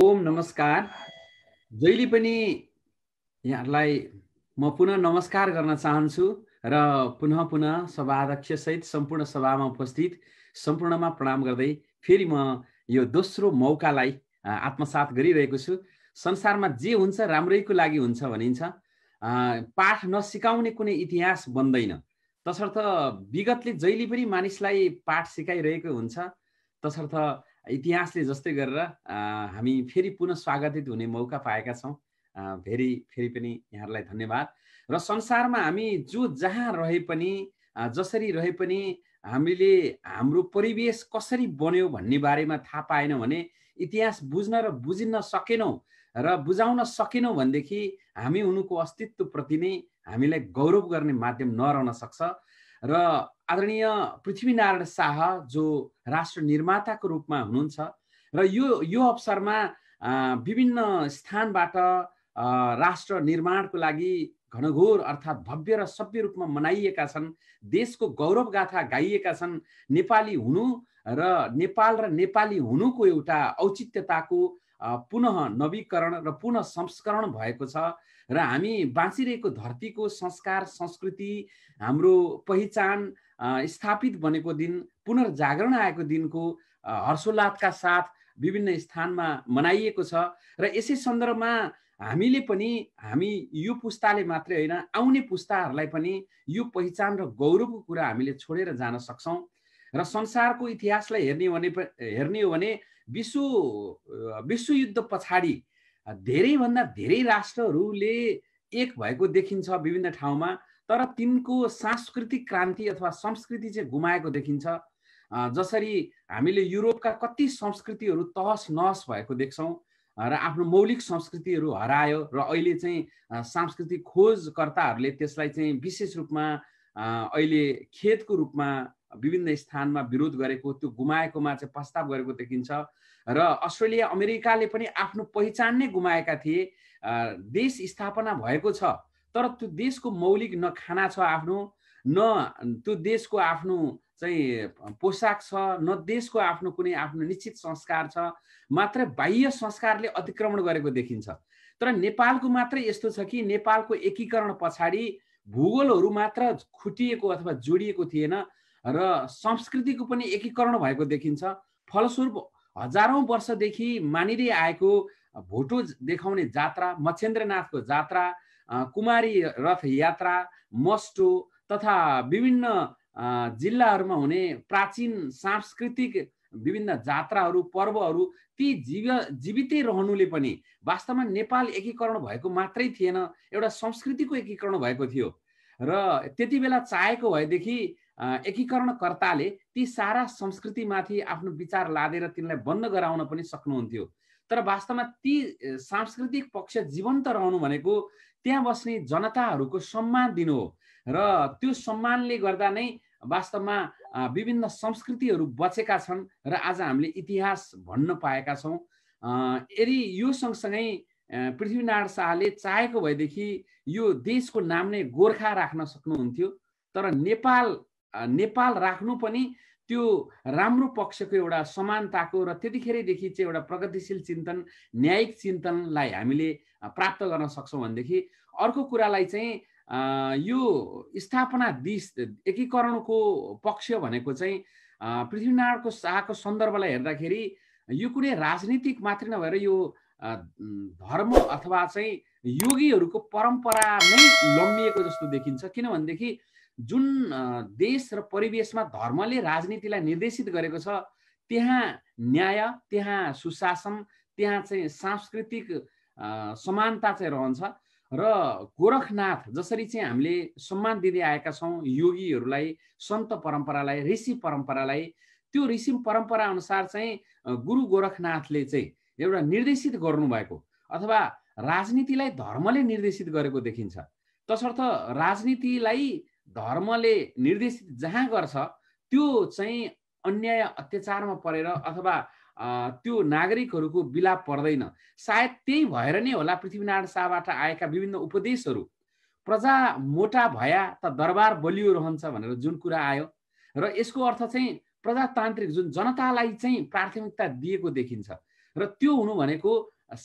ओम नमस्कार जहिले पनि यहाँहरूलाई म पुनः नमस्कार गर्न चाहन्छु र पुनः पुनः सभाध्यक्षसहित सम्पूर्ण सभामा उपस्थित सम्पूर्णमा प्रणाम गर्दै फेरि म यो दोस्रो मौकालाई आत्मसात गरिरहेको छु संसारमा जे हुन्छ राम्रैको लागि हुन्छ भनिन्छ पाठ नसिकाउने कुनै इतिहास बन्दैन तसर्थ विगतले जहिले पनि मानिसलाई पाठ सिकाइरहेको हुन्छ तसर्थ इतिहासले जस्तै गरेर हामी फेरि पुनः स्वागतित हुने मौका पाएका छौँ फेरि फेरि पनि यहाँहरूलाई धन्यवाद र संसारमा हामी जो जहाँ रहे पनि जसरी रहे पनि हामीले हाम्रो परिवेश कसरी बन्यो भन्ने बारेमा थाहा पाएनौँ भने इतिहास बुझ्न र बुझिन्न सकेनौँ र बुझाउन सकेनौँ भनेदेखि हामी उनको अस्तित्वप्रति नै हामीलाई गौरव गर्ने माध्यम नरहन सक्छ र आदरणीय पृथ्वीनारायण शाह जो राष्ट्र निर्माताको रूपमा हुनुहुन्छ र यो यो अवसरमा विभिन्न स्थानबाट राष्ट्र निर्माणको लागि घनघोर अर्थात् भव्य र सभ्य रूपमा मनाइएका छन् देशको गौरव गाथा गाइएका छन् नेपाली हुनु र नेपाल र नेपाली हुनुको एउटा औचित्यताको पुनः नवीकरण र पुनः संस्करण भएको छ र हामी बाँचिरहेको धरतीको संस्कार संस्कृति हाम्रो पहिचान स्थापित बनेको दिन पुनर्जागरण आएको दिनको हर्षोल्लासका साथ विभिन्न स्थानमा मनाइएको छ र यसै सन्दर्भमा हामीले पनि हामी यो पुस्ताले मात्रै होइन आउने पुस्ताहरूलाई पनि यो पहिचान र गौरवको कुरा हामीले छोडेर जान सक्छौँ र संसारको इतिहासलाई हेर्ने हो भने हेर्ने हो भने विश्व विश्वयुद्ध पछाडि धेरैभन्दा धेरै राष्ट्रहरूले एक भएको देखिन्छ विभिन्न ठाउँमा तर तिनको सांस्कृतिक क्रान्ति अथवा संस्कृति चाहिँ गुमाएको देखिन्छ जसरी हामीले युरोपका कति संस्कृतिहरू तहस नहस भएको देख्छौँ र आफ्नो मौलिक संस्कृतिहरू हरायो र अहिले चाहिँ सांस्कृतिक खोजकर्ताहरूले त्यसलाई चाहिँ विशेष रूपमा अहिले खेतको रूपमा विभिन्न स्थानमा विरोध गरेको त्यो गुमाएकोमा चाहिँ प्रस्ताव गरेको देखिन्छ र अस्ट्रेलिया अमेरिकाले पनि आफ्नो पहिचान नै गुमाएका थिए देश स्थापना भएको छ तर त्यो देशको मौलिक न खाना छ आफ्नो न त्यो देशको आफ्नो चाहिँ पोसाक छ न देशको आफ्नो कुनै आफ्नो निश्चित संस्कार छ मात्र बाह्य संस्कारले अतिक्रमण गरेको देखिन्छ तर नेपालको मात्रै यस्तो छ कि नेपालको एकीकरण पछाडि भूगोलहरू मात्र खुटिएको अथवा जोडिएको थिएन र संस्कृतिको पनि एकीकरण भएको देखिन्छ फलस्वरूप हजारौँ वर्षदेखि मानिँदै आएको भोटो देखाउने जात्रा मच्छेन्द्रनाथको जात्रा कुमारी रथ यात्रा मस्टो तथा विभिन्न जिल्लाहरूमा हुने प्राचीन सांस्कृतिक विभिन्न जात्राहरू पर्वहरू ती जीव जीवितै रहनुले पनि वास्तवमा नेपाल एकीकरण भएको मात्रै थिएन एउटा संस्कृतिको एकीकरण भएको थियो र त्यति बेला चाहेको भएदेखि एकीकरणकर्ताले ती सारा संस्कृतिमाथि आफ्नो विचार लादेर तिनलाई बन्द गराउन पनि सक्नुहुन्थ्यो तर वास्तवमा ती सांस्कृतिक पक्ष जीवन्त रहनु भनेको त्यहाँ बस्ने जनताहरूको सम्मान दिनु हो र त्यो सम्मानले गर्दा नै वास्तवमा विभिन्न संस्कृतिहरू बचेका छन् र आज हामीले इतिहास भन्न पाएका छौँ यदि यो सँगसँगै पृथ्वीनारायण शाहले चाहेको भएदेखि यो देशको नाम नै गोर्खा राख्न सक्नुहुन्थ्यो तर नेपाल नेपाल राख्नु पनि त्यो राम्रो पक्षको एउटा समानताको र त्यतिखेरदेखि चाहिँ एउटा प्रगतिशील चिन्तन न्यायिक चिन्तनलाई हामीले प्राप्त गर्न सक्छौँ भनेदेखि अर्को कुरालाई चाहिँ यो स्थापना दिश एकीकरणको पक्ष भनेको चाहिँ पृथ्वीनारायणको शाहको सन्दर्भलाई हेर्दाखेरि यो कुनै राजनीतिक मात्रै नभएर यो धर्म अथवा चाहिँ योगीहरूको परम्परा नै लम्बिएको जस्तो देखिन्छ किनभनेदेखि जुन देश र परिवेशमा धर्मले राजनीतिलाई निर्देशित गरेको छ त्यहाँ न्याय त्यहाँ सुशासन त्यहाँ चाहिँ सांस्कृतिक समानता चाहिँ रहन्छ र गोरखनाथ जसरी चाहिँ हामीले सम्मान दिँदै आएका छौँ योगीहरूलाई सन्त परम्परालाई ऋषि परम्परालाई त्यो ऋषि परम्परा अनुसार चाहिँ गुरु गोरखनाथले चाहिँ एउटा निर्देशित गर्नुभएको अथवा राजनीतिलाई धर्मले निर्देशित गरेको देखिन्छ तसर्थ राजनीतिलाई धर्मले निर्देशित जहाँ गर्छ त्यो चाहिँ अन्याय अत्याचारमा परेर अथवा त्यो नागरिकहरूको बिलाप पर्दैन सायद त्यही भएर नै होला पृथ्वीनारायण शाहबाट आएका विभिन्न उपदेशहरू प्रजा मोटा भया त दरबार बलियो रहन्छ भनेर जुन कुरा आयो र यसको अर्थ चाहिँ प्रजातान्त्रिक जुन जनतालाई चाहिँ प्राथमिकता दिएको देखिन्छ र त्यो हुनु भनेको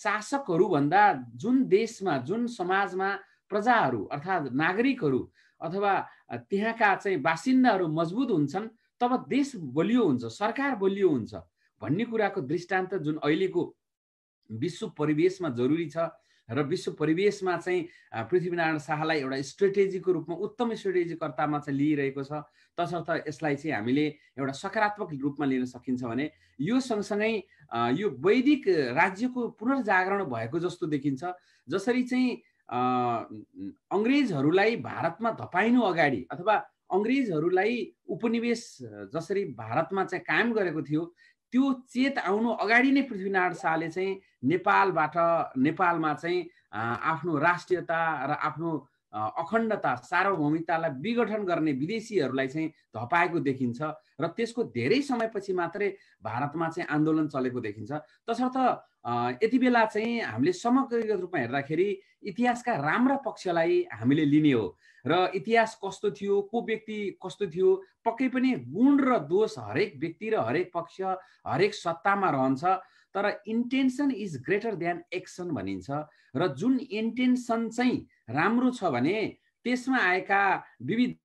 शासकहरूभन्दा जुन देशमा जुन समाजमा प्रजाहरू अर्थात् नागरिकहरू अथवा त्यहाँका चाहिँ बासिन्दाहरू मजबुत हुन्छन् तब देश बलियो हुन्छ सरकार बलियो हुन्छ भन्ने कुराको दृष्टान्त जुन अहिलेको विश्व परिवेशमा जरुरी छ र विश्व परिवेशमा चाहिँ पृथ्वीनारायण शाहलाई एउटा स्ट्रेटेजीको रूपमा उत्तम स्ट्रेटेजीकर्तामा चाहिँ लिइरहेको छ तसर्थ यसलाई चाहिँ हामीले एउटा सकारात्मक रूपमा लिन सकिन्छ भने यो सँगसँगै यो वैदिक राज्यको पुनर्जागरण भएको जस्तो देखिन्छ जसरी चाहिँ अङ्ग्रेजहरूलाई भारतमा धपाइनु अगाडि अथवा अङ्ग्रेजहरूलाई उपनिवेश जसरी भारतमा चाहिँ कायम गरेको थियो त्यो चेत आउनु अगाडि नै पृथ्वीनारायण शाहले चाहिँ नेपालबाट नेपालमा चाहिँ आफ्नो राष्ट्रियता र आफ्नो अखण्डता सार्वभौमिकतालाई विघटन गर्ने विदेशीहरूलाई चाहिँ धपाएको देखिन्छ र त्यसको धेरै समयपछि मात्रै भारतमा चाहिँ आन्दोलन चलेको देखिन्छ तसर्थ यति बेला चाहिँ हामीले समग्रगत रूपमा हेर्दाखेरि इतिहासका राम्रा पक्षलाई हामीले लिने हो र इतिहास कस्तो थियो को व्यक्ति कस्तो थियो पक्कै पनि गुण र दोष हरेक व्यक्ति र हरेक पक्ष हरेक सत्तामा रहन्छ तर intention is greater than action भनिन्छ र जुन इन्टेन्सन चाहिँ राम्रो छ भने त्यसमा आएका विविध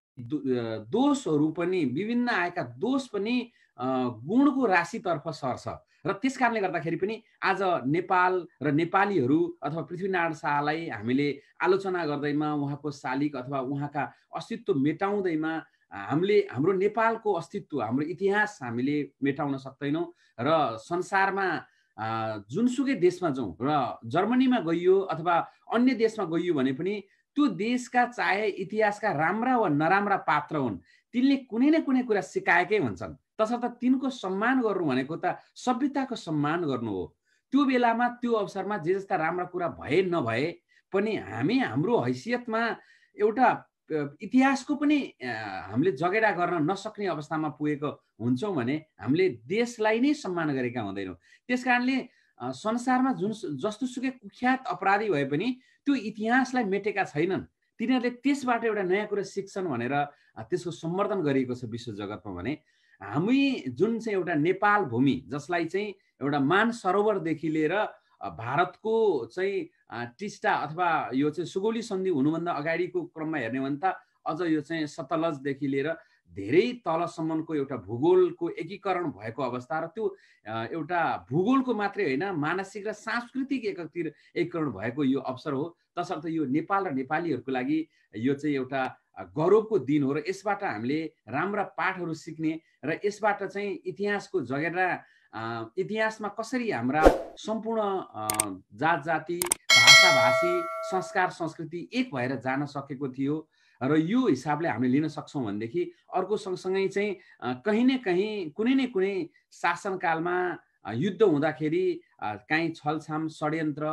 दोषहरू पनि विभिन्न आएका दोष पनि गुणको राशितर्फ सर्छ र त्यस कारणले गर्दाखेरि पनि आज नेपाल र नेपालीहरू अथवा पृथ्वीनारायण शाहलाई हामीले आलोचना गर्दैमा उहाँको शालिक अथवा उहाँका अस्तित्व मेटाउँदैमा हामीले हाम्रो नेपालको अस्तित्व हाम्रो इतिहास हामीले मेटाउन सक्दैनौँ र संसारमा जुनसुकै देशमा जाउँ र जर्मनीमा गइयो अथवा अन्य देशमा गइयो भने पनि त्यो देशका चाहे इतिहासका राम्रा वा नराम्रा पात्र हुन् तिनले कुनै न कुनै कुरा सिकाएकै हुन्छन् तसर्थ तिनको सम्मान गर्नु भनेको त सभ्यताको सम्मान गर्नु हो त्यो बेलामा त्यो अवसरमा जे जस्ता राम्रा कुरा भए नभए पनि हामी हाम्रो हैसियतमा एउटा इतिहासको पनि हामीले जगेडा गर्न नसक्ने अवस्थामा पुगेको हुन्छौँ भने हामीले देशलाई नै सम्मान गरेका हुँदैनौँ त्यस कारणले संसारमा जुन जस्तो सुकै कुख्यात अपराधी भए पनि त्यो इतिहासलाई मेटेका छैनन् तिनीहरूले त्यसबाट एउटा नयाँ कुरा सिक्छन् भनेर त्यसको सम्वर्धन गरिएको छ विश्व जगतमा भने हामी जुन चाहिँ एउटा नेपाल भूमि जसलाई चाहिँ एउटा मान सरोवरदेखि लिएर भारतको चाहिँ टिस्टा अथवा यो चाहिँ सुगौली सन्धि हुनुभन्दा अगाडिको क्रममा हेर्ने हो भने त अझ यो चाहिँ सतलजदेखि लिएर धेरै तलसम्मको एउटा भूगोलको एकीकरण भएको अवस्था र त्यो एउटा भूगोलको मात्रै होइन मानसिक र सांस्कृतिक एकतिर एकीकरण भएको यो अवसर हो तसर्थ यो नेपाल र नेपालीहरूको लागि यो चाहिँ एउटा गौरवको दिन हो र यसबाट हामीले राम्रा पाठहरू सिक्ने र यसबाट चाहिँ इतिहासको जगेरा इतिहासमा कसरी हाम्रा सम्पूर्ण जात जाति भाषाभाषी संस्कार संस्कृति एक भएर जान सकेको थियो र यो हिसाबले हामीले लिन सक्छौँ भनेदेखि अर्को सँगसँगै चाहिँ कहीँ न कहीँ कुनै न कुनै शासनकालमा युद्ध हुँदाखेरि काहीँ छलछाम षड्यन्त्र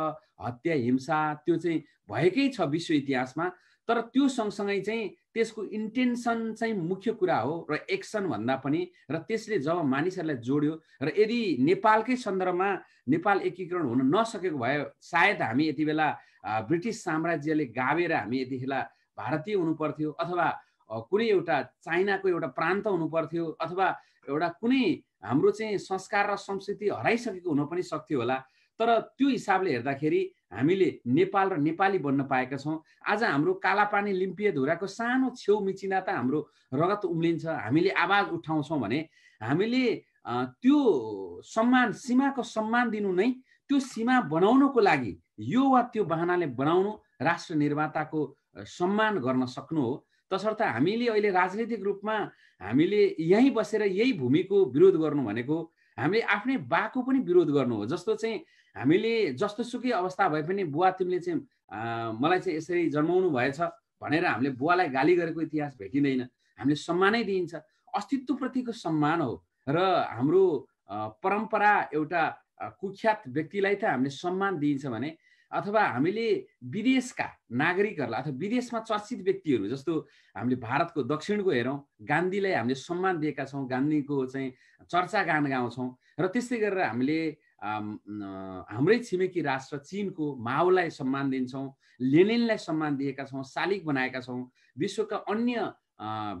हत्या हिंसा त्यो चाहिँ भएकै छ विश्व इतिहासमा तर त्यो सँगसँगै चाहिँ त्यसको इन्टेन्सन चाहिँ मुख्य कुरा हो र एक्सन भन्दा पनि र त्यसले जब मानिसहरूलाई जोड्यो र यदि नेपालकै सन्दर्भमा नेपाल एकीकरण हुन नसकेको भए सायद हामी यति बेला ब्रिटिस साम्राज्यले गाबेर हामी बेला भारतीय हुनुपर्थ्यो अथवा कुनै एउटा चाइनाको एउटा प्रान्त हुनुपर्थ्यो अथवा एउटा कुनै हाम्रो चाहिँ संस्कार र संस्कृति हराइसकेको हुन पनि सक्थ्यो होला तर त्यो हिसाबले हेर्दाखेरि हामीले नेपाल र नेपाली बन्न पाएका छौँ आज हाम्रो कालापानी लिम्पिया धुराको सानो छेउ मिचिना त हाम्रो रगत उम्लिन्छ हामीले आवाज उठाउँछौँ भने हामीले त्यो सम्मान सीमाको सम्मान दिनु नै त्यो सीमा बनाउनको लागि यो वा त्यो बाहनाले बनाउनु राष्ट्र निर्माताको सम्मान गर्न सक्नु हो तसर्थ हामीले अहिले राजनीतिक रूपमा हामीले यहीँ बसेर यही भूमिको विरोध गर्नु भनेको हामीले आफ्नै बाको पनि विरोध गर्नु हो जस्तो चाहिँ हामीले जस्तो सुकै अवस्था भए पनि बुवा तिमीले चाहिँ मलाई चाहिँ यसरी जन्माउनु भएछ भनेर हामीले बुवालाई गाली गरेको इतिहास भेटिँदैन हामीले सम्मानै दिइन्छ अस्तित्वप्रतिको सम्मान हो र हाम्रो परम्परा एउटा कुख्यात व्यक्तिलाई त हामीले सम्मान दिइन्छ भने अथवा हामीले विदेशका नागरिकहरूलाई अथवा विदेशमा चर्चित व्यक्तिहरू जस्तो हामीले भारतको दक्षिणको हेरौँ गान्धीलाई हामीले सम्मान दिएका छौँ गान्धीको चाहिँ चर्चा गान गाउँछौँ र त्यस्तै गरेर हामीले हाम्रै छिमेकी राष्ट्र चिनको माओलाई सम्मान दिन्छौँ लेनिनलाई सम्मान दिएका छौँ शालिक बनाएका छौँ विश्वका अन्य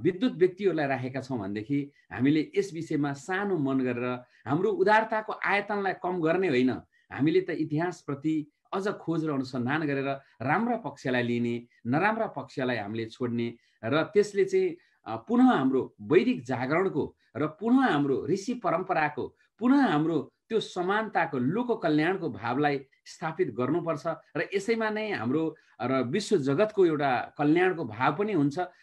विद्युत व्यक्तिहरूलाई राखेका छौँ भनेदेखि हामीले यस विषयमा सानो मन गरेर हाम्रो उदारताको आयतनलाई कम गर्ने होइन हामीले त इतिहासप्रति अझ खोज र अनुसन्धान गरेर राम्रा पक्षलाई लिने नराम्रा पक्षलाई हामीले छोड्ने र त्यसले चाहिँ पुनः हाम्रो वैदिक जागरणको र पुनः हाम्रो ऋषि परम्पराको पुनः हाम्रो त्यो समानताको लोक कल्याणको भावलाई स्थापित गर्नुपर्छ र यसैमा नै हाम्रो र विश्व जगतको एउटा कल्याणको भाव पनि हुन्छ